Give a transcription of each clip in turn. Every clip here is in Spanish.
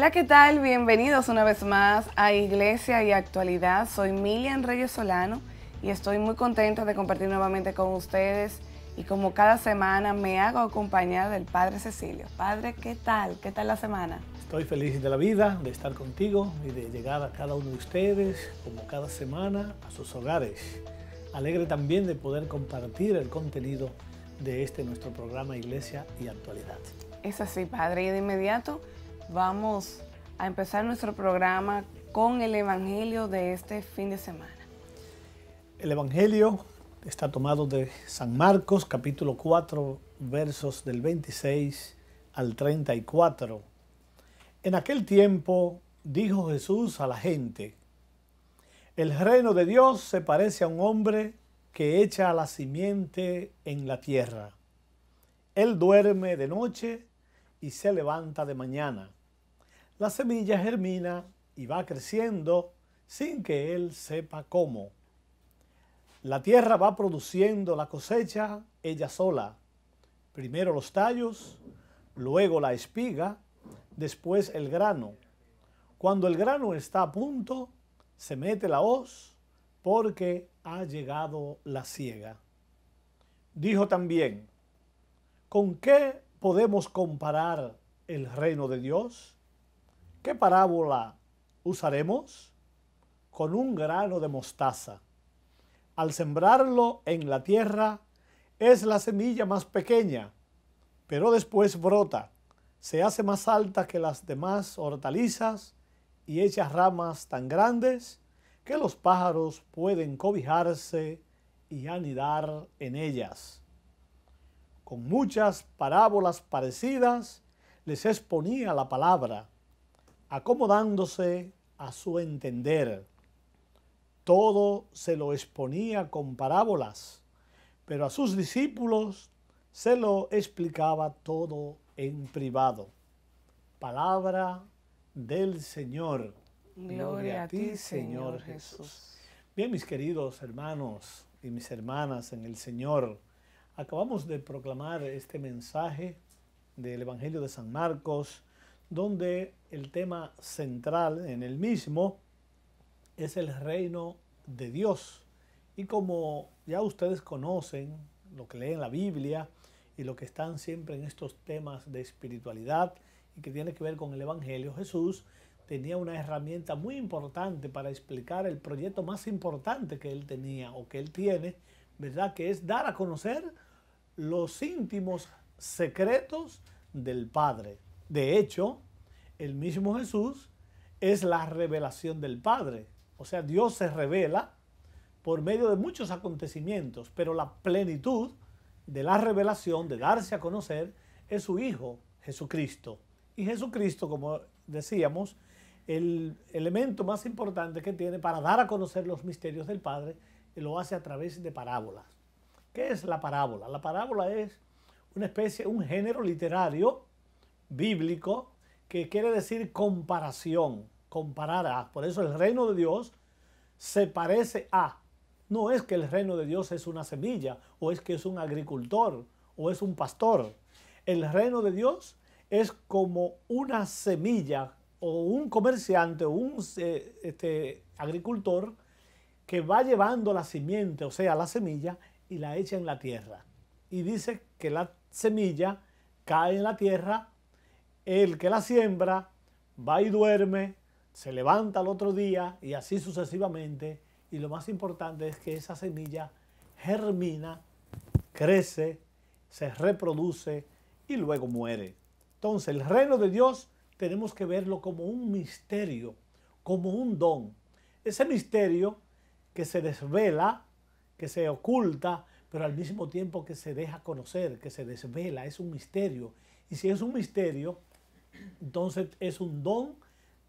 Hola, ¿qué tal? Bienvenidos una vez más a Iglesia y Actualidad. Soy Milian Reyes Solano y estoy muy contenta de compartir nuevamente con ustedes. Y como cada semana me hago acompañar del Padre Cecilio. Padre, ¿qué tal? ¿Qué tal la semana? Estoy feliz de la vida, de estar contigo y de llegar a cada uno de ustedes, como cada semana, a sus hogares. Alegre también de poder compartir el contenido de este nuestro programa Iglesia y Actualidad. Es así, Padre. Y de inmediato Vamos a empezar nuestro programa con el Evangelio de este fin de semana. El Evangelio está tomado de San Marcos capítulo 4 versos del 26 al 34. En aquel tiempo dijo Jesús a la gente, el reino de Dios se parece a un hombre que echa a la simiente en la tierra. Él duerme de noche y se levanta de mañana la semilla germina y va creciendo sin que él sepa cómo. La tierra va produciendo la cosecha ella sola. Primero los tallos, luego la espiga, después el grano. Cuando el grano está a punto, se mete la hoz porque ha llegado la siega. Dijo también, ¿con qué podemos comparar el reino de Dios? ¿Qué parábola usaremos? Con un grano de mostaza. Al sembrarlo en la tierra, es la semilla más pequeña, pero después brota, se hace más alta que las demás hortalizas y echa ramas tan grandes que los pájaros pueden cobijarse y anidar en ellas. Con muchas parábolas parecidas les exponía la palabra acomodándose a su entender. Todo se lo exponía con parábolas, pero a sus discípulos se lo explicaba todo en privado. Palabra del Señor. Gloria a ti, Señor Jesús. Bien, mis queridos hermanos y mis hermanas en el Señor, acabamos de proclamar este mensaje del Evangelio de San Marcos, donde el tema central en el mismo es el reino de Dios. Y como ya ustedes conocen, lo que leen la Biblia y lo que están siempre en estos temas de espiritualidad y que tiene que ver con el Evangelio, Jesús tenía una herramienta muy importante para explicar el proyecto más importante que él tenía o que él tiene, ¿verdad? Que es dar a conocer los íntimos secretos del Padre. De hecho, el mismo Jesús es la revelación del Padre. O sea, Dios se revela por medio de muchos acontecimientos, pero la plenitud de la revelación, de darse a conocer, es su Hijo, Jesucristo. Y Jesucristo, como decíamos, el elemento más importante que tiene para dar a conocer los misterios del Padre, lo hace a través de parábolas. ¿Qué es la parábola? La parábola es una especie, un género literario bíblico que quiere decir comparación, comparar a. Por eso el reino de Dios se parece a. No es que el reino de Dios es una semilla, o es que es un agricultor, o es un pastor. El reino de Dios es como una semilla o un comerciante o un eh, este, agricultor que va llevando la simiente, o sea, la semilla, y la echa en la tierra. Y dice que la semilla cae en la tierra, el que la siembra va y duerme, se levanta al otro día y así sucesivamente. Y lo más importante es que esa semilla germina, crece, se reproduce y luego muere. Entonces el reino de Dios tenemos que verlo como un misterio, como un don. Ese misterio que se desvela, que se oculta, pero al mismo tiempo que se deja conocer, que se desvela, es un misterio. Y si es un misterio, entonces es un don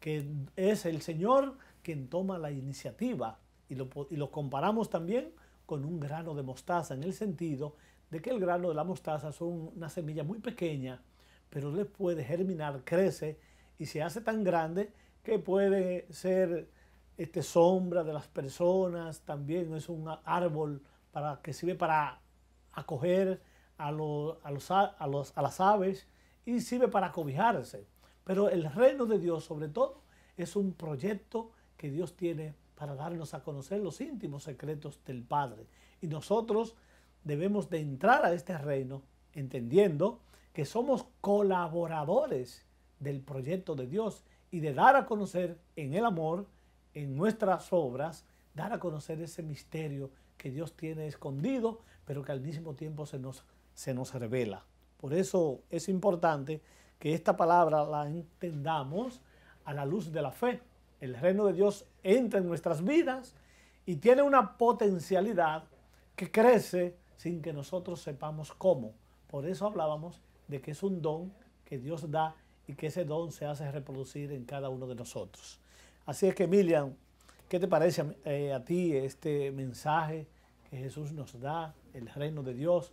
que es el Señor quien toma la iniciativa y lo, comparamos también con un grano de mostaza en el sentido de que el grano de la mostaza es una semilla muy pequeña, pero le puede germinar, crece y se hace tan grande que puede ser este, sombra de las personas, también es un árbol para, que sirve para acoger a, a, a las aves, y sirve para cobijarse. Pero el reino de Dios, sobre todo, es un proyecto que Dios tiene para darnos a conocer los íntimos secretos del Padre. Y nosotros debemos de entrar a este reino entendiendo que somos colaboradores del proyecto de Dios y de dar a conocer en el amor, en nuestras obras, dar a conocer ese misterio que Dios tiene escondido, pero que al mismo tiempo se nos, se nos revela. Por eso es importante que esta palabra la entendamos a la luz de la fe. El reino de Dios entra en nuestras vidas y tiene una potencialidad que crece sin que nosotros sepamos cómo. Por eso hablábamos de que es un don que Dios da y que ese don se hace reproducir en cada uno de nosotros. Así es que, Emilian, ¿qué te parece a, eh, a ti este mensaje que Jesús nos da, el reino de Dios?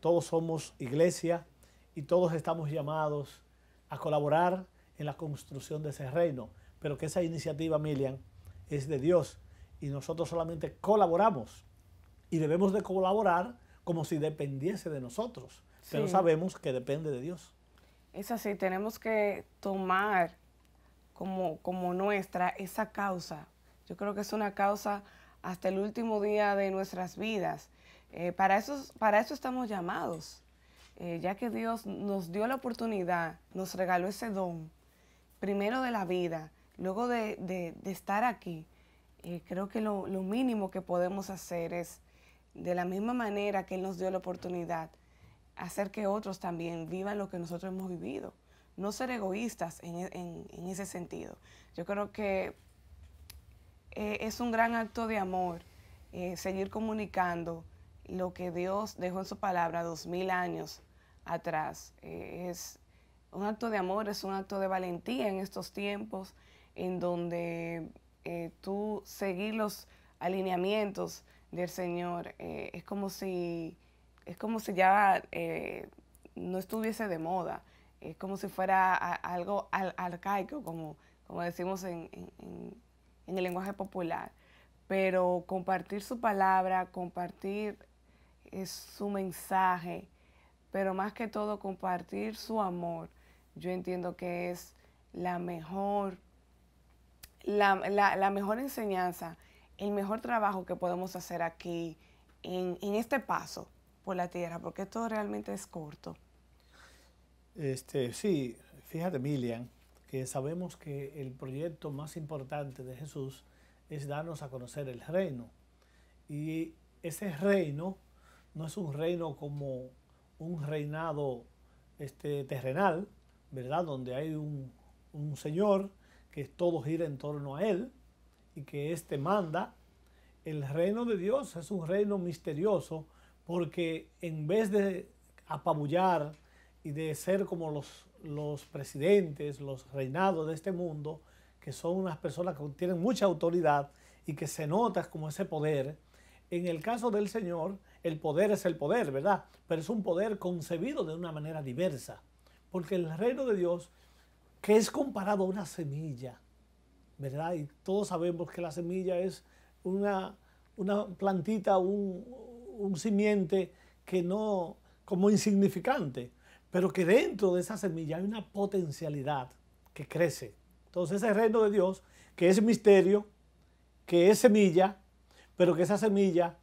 todos somos iglesia y todos estamos llamados a colaborar en la construcción de ese reino, pero que esa iniciativa, Milian, es de Dios y nosotros solamente colaboramos y debemos de colaborar como si dependiese de nosotros, pero sabemos que depende de Dios. Es así, tenemos que tomar como, como nuestra esa causa. Yo creo que es una causa hasta el último día de nuestras vidas eh, para, eso, para eso estamos llamados, eh, ya que Dios nos dio la oportunidad, nos regaló ese don, primero de la vida, luego de, estar aquí. Eh, creo que lo, mínimo que podemos hacer es, de la misma manera que Él nos dio la oportunidad, hacer que otros también vivan lo que nosotros hemos vivido. No ser egoístas en ese sentido. Yo creo que es un gran acto de amor seguir comunicando lo que Dios dejó en su palabra dos mil años atrás. Eh, es un acto de amor, es un acto de valentía en estos tiempos en donde eh, tú seguir los alineamientos del Señor eh, es como si es como si ya no estuviese de moda, es como si fuera algo arcaico, como, como decimos en, en, en el lenguaje popular pero compartir su palabra, compartir es su mensaje, pero más que todo compartir su amor. Yo entiendo que es la mejor, la, mejor enseñanza, el mejor trabajo que podemos hacer aquí en, este paso por la tierra, porque esto realmente es corto. Este, sí, fíjate, Milian, que sabemos que el proyecto más importante de Jesús es darnos a conocer el reino. Y ese reino no es un reino como un reinado este, terrenal, ¿verdad? Donde hay un, señor que todo gira en torno a él y que éste manda. El reino de Dios es un reino misterioso porque en vez de apabullar y de ser como los, los presidentes, los reinados de este mundo, que son unas personas que tienen mucha autoridad y que se nota como ese poder, en el caso del Señor, el poder es el poder, ¿verdad? Pero es un poder concebido de una manera diversa. Porque el reino de Dios, que es comparado a una semilla, ¿verdad? Y todos sabemos que la semilla es una, plantita, un, un simiente que no, como insignificante, pero que dentro de esa semilla hay una potencialidad que crece. Entonces ese reino de Dios, que es misterio, que es semilla, pero que esa semilla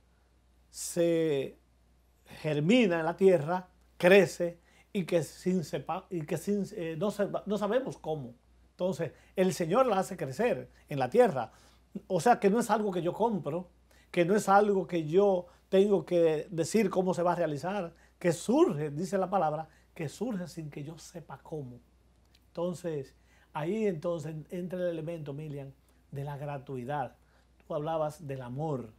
se germina en la tierra, crece y que, sin y que sin, eh, no, sabemos cómo. Entonces, el Señor la hace crecer en la tierra. O sea que no es algo que yo compro, que no es algo que yo tengo que decir cómo se va a realizar, que surge, dice la palabra, que surge sin que yo sepa cómo. Entonces, ahí entonces entra el elemento, Milian, de la gratuidad hablabas del amor.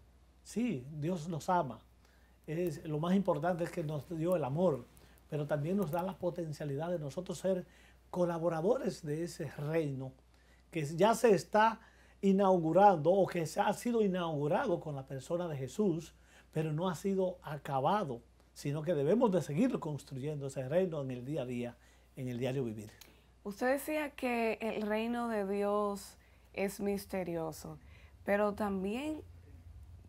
Sí, Dios nos ama. Es, lo más importante es que nos dio el amor, pero también nos da la potencialidad de nosotros ser colaboradores de ese reino que ya se está inaugurando o que se ha sido inaugurado con la persona de Jesús, pero no ha sido acabado, sino que debemos de seguir construyendo ese reino en el día a día, en el diario vivir. Usted decía que el reino de Dios es misterioso. Pero también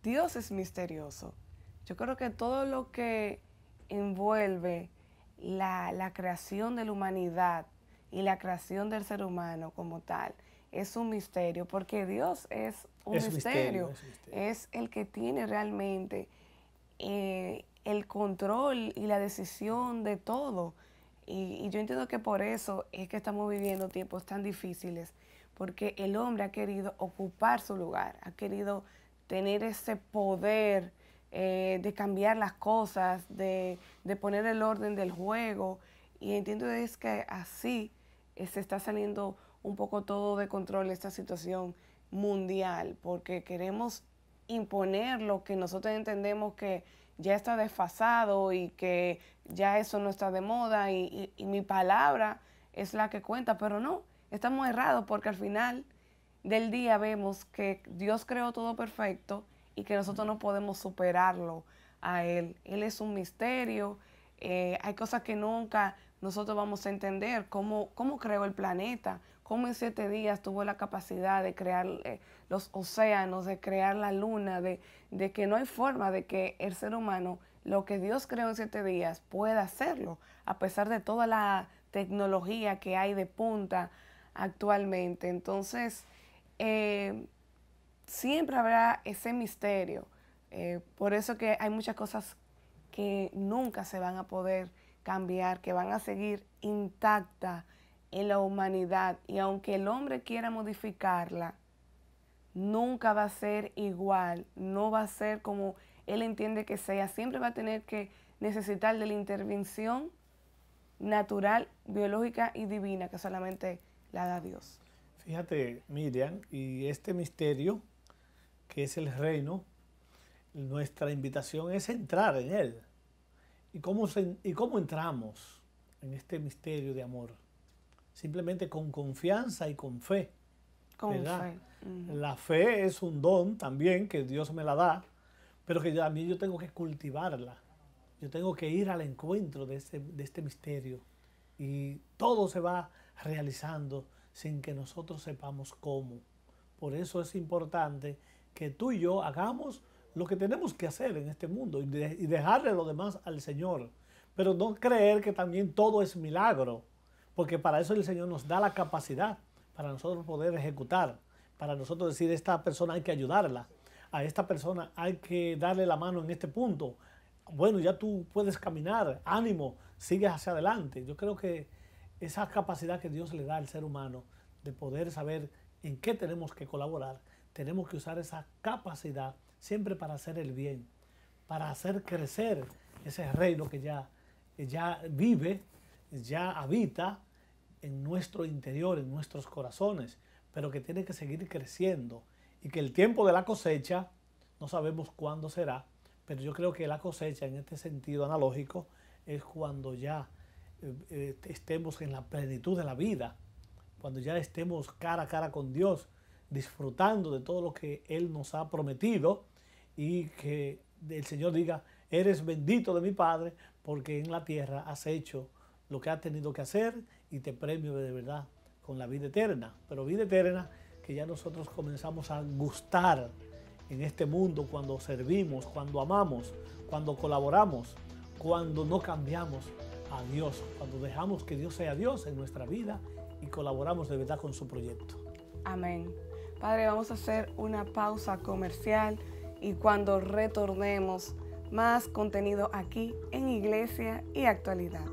Dios es misterioso. Yo creo que todo lo que envuelve la, creación de la humanidad y la creación del ser humano como tal es un misterio, porque Dios es un misterio, es el que tiene realmente eh, el control y la decisión de todo. y, yo entiendo que por eso es que estamos viviendo tiempos tan difíciles porque el hombre ha querido ocupar su lugar, ha querido tener ese poder eh, de cambiar las cosas, de, poner el orden del juego. Y entiendo es que así eh, se está saliendo un poco todo de control esta situación mundial, porque queremos imponer lo que nosotros entendemos que ya está desfasado y que ya eso no está de moda y mi palabra es la que cuenta, pero no, estamos errados porque al final del día vemos que Dios creó todo perfecto y que nosotros no podemos superarlo a Él. Él es un misterio, eh, hay cosas que nunca nosotros vamos a entender, cómo, cómo creó el planeta, cómo en siete días tuvo la capacidad de crear eh, los océanos, de crear la luna, de, de que no hay forma de que el ser humano, lo que Dios creó en siete días, pueda hacerlo, a pesar de toda la tecnología que hay de punta, actualmente. Entonces, eh, siempre habrá ese misterio. Eh, por eso que hay muchas cosas que nunca se van a poder cambiar, que van a seguir intacta en la humanidad. Y aunque el hombre quiera modificarla, nunca va a ser igual, no va a ser como él entiende que sea. Siempre va a tener que necesitar de la intervención natural, biológica y divina que solamente la da Dios. Fíjate, Miriam, y este misterio que es el reino, nuestra invitación es entrar en él. ¿Y cómo, se, y cómo entramos en este misterio de amor? Simplemente con confianza y con fe. Con fe. La fe es un don también que Dios me la da, pero que a mí yo tengo que cultivarla. Yo tengo que ir al encuentro de de este misterio. Y todo se va realizando sin que nosotros sepamos cómo. Por eso es importante que tú y yo hagamos lo que tenemos que hacer en este mundo y, dejarle lo demás al Señor. Pero no creer que también todo es milagro, porque para eso el Señor nos da la capacidad, para nosotros poder ejecutar, para nosotros decir, esta persona hay que ayudarla, a esta persona hay que darle la mano en este punto. Bueno, ya tú puedes caminar, ánimo, sigues hacia adelante. Yo creo que esa capacidad que Dios le da al ser humano de poder saber en qué tenemos que colaborar, tenemos que usar esa capacidad siempre para hacer el bien, para hacer crecer ese reino que ya, ya vive, ya habita en nuestro interior, en nuestros corazones, pero que tiene que seguir creciendo y que el tiempo de la cosecha, no sabemos cuándo será, pero yo creo que la cosecha en este sentido analógico es cuando ya eh, eh, estemos en la plenitud de la vida, cuando ya estemos cara a cara con Dios, disfrutando de todo lo que Él nos ha prometido y que el Señor diga, eres bendito de mi Padre porque en la tierra has hecho lo que has tenido que hacer y te premio de verdad con la vida eterna, pero vida eterna que ya nosotros comenzamos a gustar en este mundo cuando servimos, cuando amamos, cuando colaboramos, cuando no cambiamos, a Dios, cuando dejamos que Dios sea Dios en nuestra vida y colaboramos de verdad con su proyecto. Amén. Padre, vamos a hacer una pausa comercial y cuando retornemos, más contenido aquí en Iglesia y Actualidad.